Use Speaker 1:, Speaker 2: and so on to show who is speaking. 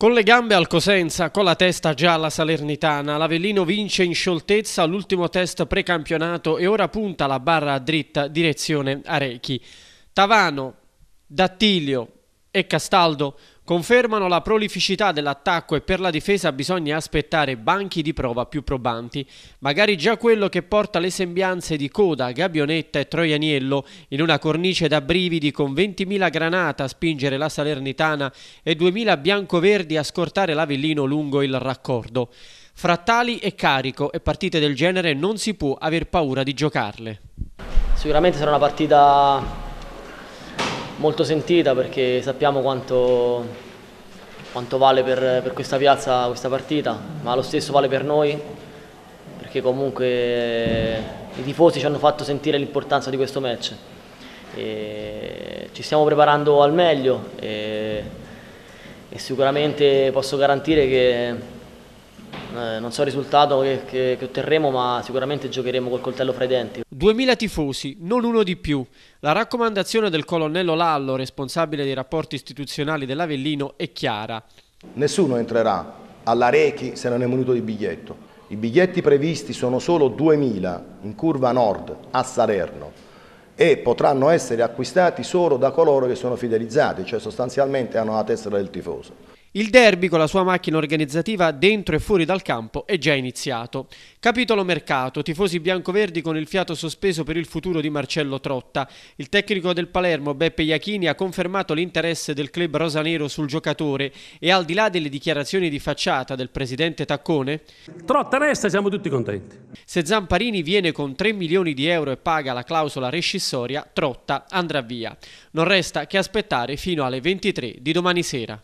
Speaker 1: Con le gambe al Cosenza, con la testa già alla Salernitana, l'Avellino vince in scioltezza l'ultimo test precampionato e ora punta la barra a dritta direzione Arechi. Tavano, Dattilio, e Castaldo confermano la prolificità dell'attacco e per la difesa bisogna aspettare banchi di prova più probanti, magari già quello che porta le sembianze di Coda, Gabionetta e Troianiello in una cornice da brividi con 20.000 granata a spingere la Salernitana e 2.000 biancoverdi a scortare l'Avellino lungo il raccordo. Fra tali e carico e partite del genere non si può aver paura di giocarle.
Speaker 2: Sicuramente sarà una partita molto sentita perché sappiamo quanto, quanto vale per, per, questa piazza questa partita, ma lo stesso vale per noi perché comunque i tifosi ci hanno fatto sentire l'importanza di questo match. E ci stiamo preparando al meglio e, e sicuramente posso garantire che eh, non so il risultato che, che, che,
Speaker 1: otterremo, ma sicuramente giocheremo col coltello fra i denti. 2000 tifosi, non uno di più. La raccomandazione del colonnello Lallo, responsabile dei rapporti istituzionali dell'Avellino, è chiara.
Speaker 3: Nessuno entrerà alla Rechi se non è munito di biglietto. I biglietti previsti sono solo 2000 in curva nord a Salerno e potranno essere acquistati solo da coloro che sono fidelizzati, cioè sostanzialmente hanno la tessera del tifoso.
Speaker 1: Il derby con la sua macchina organizzativa dentro e fuori dal campo è già iniziato. Capitolo mercato, tifosi biancoverdi con il fiato sospeso per il futuro di Marcello Trotta. Il tecnico del Palermo Beppe Iachini ha confermato l'interesse del club rosanero sul giocatore e al di là delle dichiarazioni di facciata del presidente Taccone, Trotta resta, siamo tutti contenti. Se Zamparini viene con 3 milioni di euro e paga la clausola rescissoria, Trotta andrà via. Non resta che aspettare fino alle 23 di domani sera.